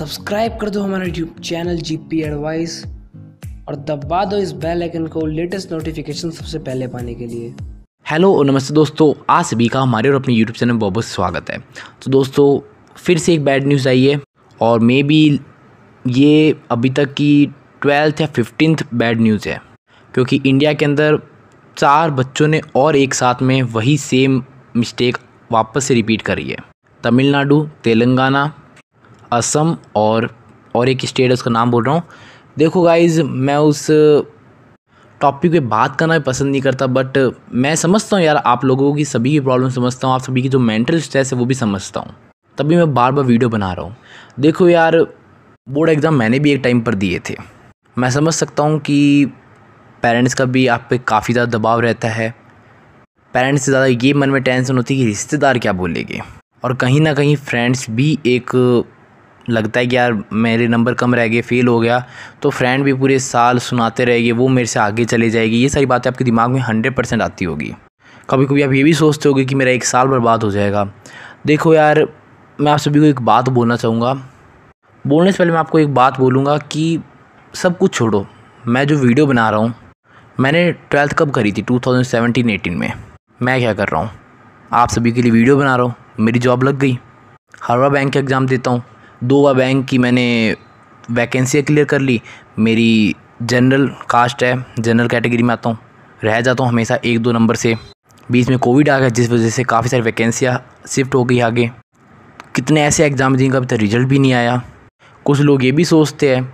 subscribe कर दो हमारा YouTube channel G P advice और दबा दो इस बेल आइकन को लेटेस्ट नोटिफिकेशन सबसे पहले पाने के लिए हेलो और नमस्ते दोस्तों आज सभी का हमारे और अपने यूट्यूब चैनल में बहुत बहुत स्वागत है तो दोस्तों फिर से एक बैड न्यूज़ आई है और मे बी ये अभी तक की ट्वेल्थ या फिफ्टींथ बैड न्यूज़ है क्योंकि इंडिया के अंदर चार बच्चों ने और एक साथ में वही सेम मिस्टेक वापस से रिपीट करी है तमिलनाडु तेलंगाना असम और और एक स्टेट है उसका नाम बोल रहा हूँ देखो गाइज मैं उस टॉपिक पे बात करना भी पसंद नहीं करता बट मैं समझता हूँ यार आप लोगों की सभी की प्रॉब्लम समझता हूँ आप सभी की जो मेंटल स्ट्रेस है वो भी समझता हूँ तभी मैं बार बार वीडियो बना रहा हूँ देखो यार बोर्ड एग्ज़ाम मैंने भी एक टाइम पर दिए थे मैं समझ सकता हूँ कि पेरेंट्स का भी आप पे काफ़ी ज़्यादा दबाव रहता है पेरेंट्स से ज़्यादा ये मन में टेंशन होती है कि रिश्तेदार क्या बोलेंगे और कहीं ना कहीं फ्रेंड्स भी एक लगता है कि यार मेरे नंबर कम रह गए फ़ेल हो गया तो फ्रेंड भी पूरे साल सुनाते रहेगी वो मेरे से आगे चले जाएगी ये सारी बातें आपके दिमाग में हंड्रेड परसेंट आती होगी कभी कभी आप ये भी सोचते होगे कि मेरा एक साल बर्बाद हो जाएगा देखो यार मैं आप सभी को एक बात बोलना चाहूँगा बोलने से पहले मैं आपको एक बात बोलूँगा कि सब कुछ छोड़ो मैं जो वीडियो बना रहा हूँ मैंने ट्वेल्थ कब करी थी 2017-18 में मैं क्या कर रहा हूँ आप सभी के लिए वीडियो बना रहा हूँ मेरी जॉब लग गई हरवा बैंक के एग्ज़ाम देता हूँ दो बैंक की मैंने वैकेंसियाँ क्लियर कर ली मेरी जनरल कास्ट है जनरल कैटेगरी में आता हूँ रह जाता हूँ हमेशा एक दो नंबर से बीच में कोविड आ गया जिस वजह से काफ़ी सारी वैकेंसियाँ शिफ्ट हो गई आगे कितने ऐसे एग्ज़ाम जिनका अभी तक रिजल्ट भी नहीं आया कुछ लोग ये भी सोचते हैं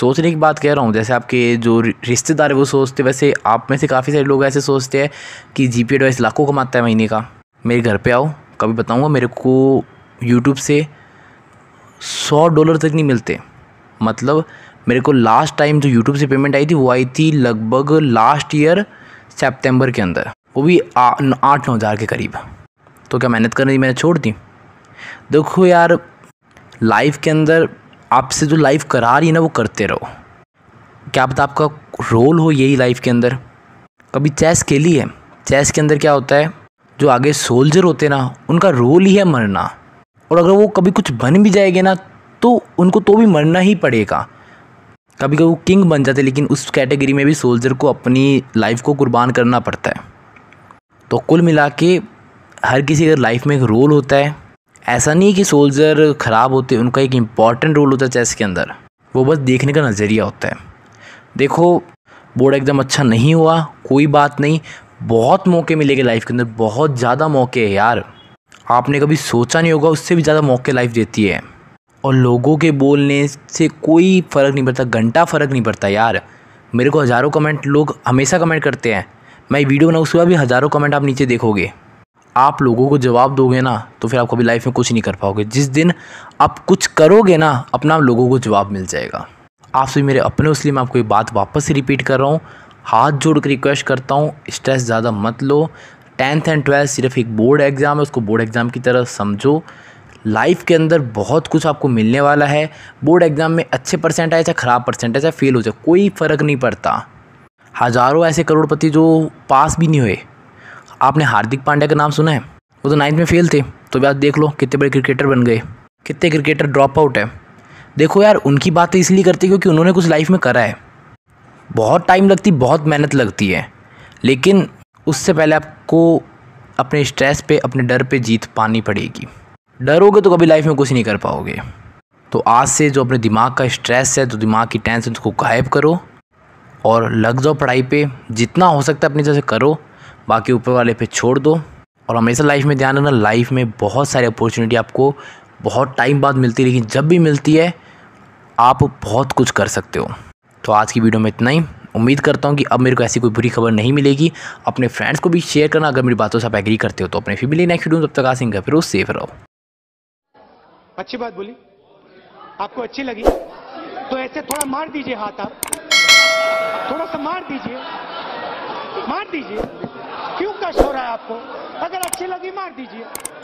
सोचने की बात कह रहा हूँ जैसे आपके जो रिश्तेदार है वो सोचते वैसे आप में से काफ़ी सारे लोग ऐसे सोचते हैं कि जी पी लाखों कमाता है महीने का मेरे घर पर आओ कभी बताऊँगा मेरे को यूट्यूब से सौ डॉलर तक नहीं मिलते मतलब मेरे को लास्ट टाइम जो यूट्यूब से पेमेंट आई थी वो आई थी लगभग लास्ट ईयर सेप्टेम्बर के अंदर वो भी आठ नौ हज़ार के करीब तो क्या मेहनत की मैंने छोड़ दी देखो यार लाइफ के अंदर आपसे जो लाइफ करा रही है ना वो करते रहो क्या पता आपका रोल हो यही लाइफ के अंदर कभी चेस खेली है चेस के अंदर क्या होता है जो आगे सोल्जर होते ना उनका रोल ही है मरना और अगर वो कभी कुछ बन भी जाएंगे ना तो उनको तो भी मरना ही पड़ेगा कभी कभी वो किंग बन जाते लेकिन उस कैटेगरी में भी सोल्जर को अपनी लाइफ को कुर्बान करना पड़ता है तो कुल मिला के हर किसी का लाइफ में एक रोल होता है ऐसा नहीं कि सोल्जर ख़राब होते उनका एक इम्पॉर्टेंट रोल होता है चेस के अंदर वो बस देखने का नज़रिया होता है देखो बोर्ड एकदम अच्छा नहीं हुआ कोई बात नहीं बहुत मौके मिलेंगे लाइफ के अंदर बहुत ज़्यादा मौके हैं यार आपने कभी सोचा नहीं होगा उससे भी ज़्यादा मौके लाइफ देती है और लोगों के बोलने से कोई फ़र्क नहीं पड़ता घंटा फ़र्क नहीं पड़ता यार मेरे को हज़ारों कमेंट लोग हमेशा कमेंट करते हैं मैं वीडियो बनाऊँ उसके बाद भी हज़ारों कमेंट आप नीचे देखोगे आप लोगों को जवाब दोगे ना तो फिर आप कभी लाइफ में कुछ नहीं कर पाओगे जिस दिन आप कुछ करोगे ना अपना लोगों को जवाब मिल जाएगा आपसे मेरे अपने उसलिए मैं आपको ये बात वापस से रिपीट कर रहा हूँ हाथ जोड़ कर रिक्वेस्ट करता हूँ स्ट्रेस ज़्यादा मत लो टेंथ एंड ट्वेल्थ सिर्फ एक बोर्ड एग्ज़ाम है उसको बोर्ड एग्ज़ाम की तरह समझो लाइफ के अंदर बहुत कुछ आपको मिलने वाला है बोर्ड एग्ज़ाम में अच्छे परसेंट आए चाहे ख़राब परसेंट आए चाहे फेल हो जाए कोई फ़र्क नहीं पड़ता हज़ारों ऐसे करोड़पति जो पास भी नहीं हुए आपने हार्दिक पांड्या का नाम सुना है वो तो नाइन्थ में फेल थे तो भी आप देख लो कितने बड़े क्रिकेटर बन गए कितने क्रिकेटर ड्रॉप आउट है देखो यार उनकी बातें इसलिए करती क्योंकि उन्होंने कुछ लाइफ में करा है बहुत टाइम लगती बहुत मेहनत लगती है लेकिन उससे पहले आप आपको अपने स्ट्रेस पे अपने डर पे जीत पानी पड़ेगी डरोगे तो कभी लाइफ में कुछ नहीं कर पाओगे तो आज से जो अपने दिमाग का स्ट्रेस है जो दिमाग की टेंशन उसको गायब करो और लग जाओ पढ़ाई पे जितना हो सकता है अपनी तरह से करो बाकी ऊपर वाले पे छोड़ दो और हमेशा लाइफ में ध्यान रखना लाइफ में बहुत सारी अपॉर्चुनिटी आपको बहुत टाइम बाद मिलती है लेकिन जब भी मिलती है आप बहुत कुछ कर सकते हो तो आज की वीडियो में इतना ही उम्मीद करता हूँ कि अब मेरे को ऐसी कोई बुरी खबर नहीं मिलेगी अपने फ्रेंड्स को भी शेयर करना अगर मेरी बातों से आप एग्री करते हो तो अपने फिर मिली नेक्स्ट तब तक आ सिंह फिर सेफ रहो अच्छी बात बोली आपको अच्छी लगी तो ऐसे थोड़ा मार दीजिए हाथ आप थोड़ा सा मार दीजिए मार दीजिए क्यों कष्ट हो रहा है आपको अगर अच्छी लगी मार दीजिए